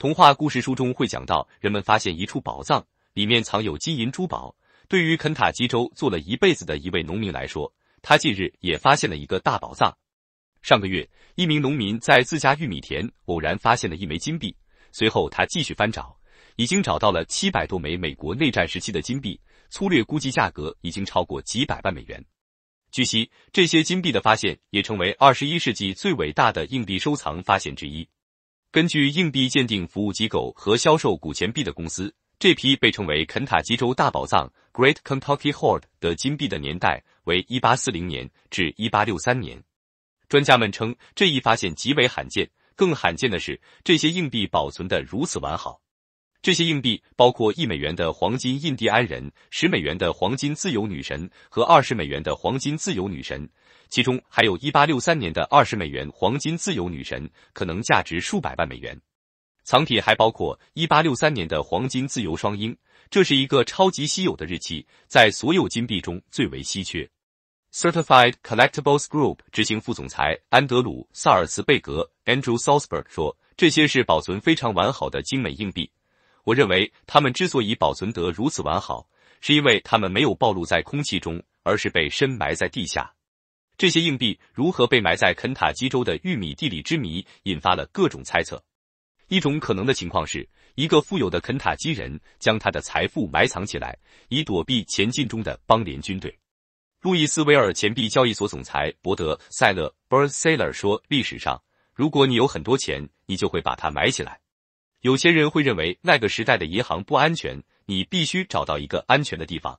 童话故事书中会讲到，人们发现一处宝藏，里面藏有金银珠宝。对于肯塔基州做了一辈子的一位农民来说，他近日也发现了一个大宝藏。上个月，一名农民在自家玉米田偶然发现了一枚金币，随后他继续翻找，已经找到了七百多枚美国内战时期的金币，粗略估计价格已经超过几百万美元。据悉，这些金币的发现也成为二十一世纪最伟大的硬币收藏发现之一。根据硬币鉴定服务机构和销售古钱币的公司，这批被称为肯塔基州大宝藏 （Great Kentucky Hoard） 的金币的年代为一八四零年至一八六三年。专家们称这一发现极为罕见，更罕见的是这些硬币保存得如此完好。这些硬币包括一美元的黄金印第安人、十美元的黄金自由女神和二十美元的黄金自由女神，其中还有一八六三年的二十美元黄金自由女神，可能价值数百万美元。藏品还包括一八六三年的黄金自由双鹰，这是一个超级稀有的日期，在所有金币中最为稀缺。Certified Collectibles Group 执行副总裁安德鲁·萨尔茨贝格 （Andrew Salzberg） 说：“这些是保存非常完好的精美硬币。”我认为他们之所以保存得如此完好，是因为他们没有暴露在空气中，而是被深埋在地下。这些硬币如何被埋在肯塔基州的玉米地里之谜引发了各种猜测。一种可能的情况是一个富有的肯塔基人将他的财富埋藏起来，以躲避前进中的邦联军队。路易斯维尔钱币交易所总裁伯德·塞勒 b i r d Sailer） 说：“历史上，如果你有很多钱，你就会把它埋起来。”有些人会认为那个时代的银行不安全，你必须找到一个安全的地方。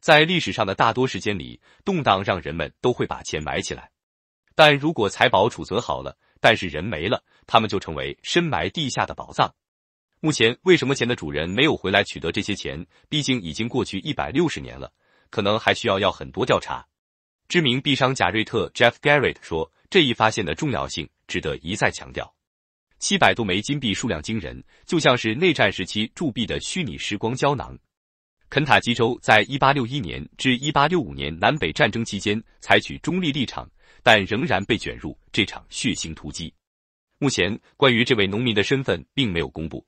在历史上的大多时间里，动荡让人们都会把钱埋起来。但如果财宝储存好了，但是人没了，他们就成为深埋地下的宝藏。目前为什么钱的主人没有回来取得这些钱？毕竟已经过去一百六十年了，可能还需要要很多调查。知名币商贾瑞特 Jeff Garrett 说，这一发现的重要性值得一再强调。七百多枚金币数量惊人，就像是内战时期铸币的虚拟时光胶囊。肯塔基州在1861年至1865年南北战争期间采取中立立场，但仍然被卷入这场血腥突击。目前关于这位农民的身份并没有公布，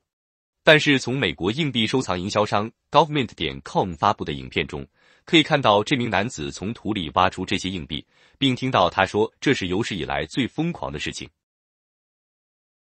但是从美国硬币收藏营销商 government 点 com 发布的影片中，可以看到这名男子从土里挖出这些硬币，并听到他说这是有史以来最疯狂的事情。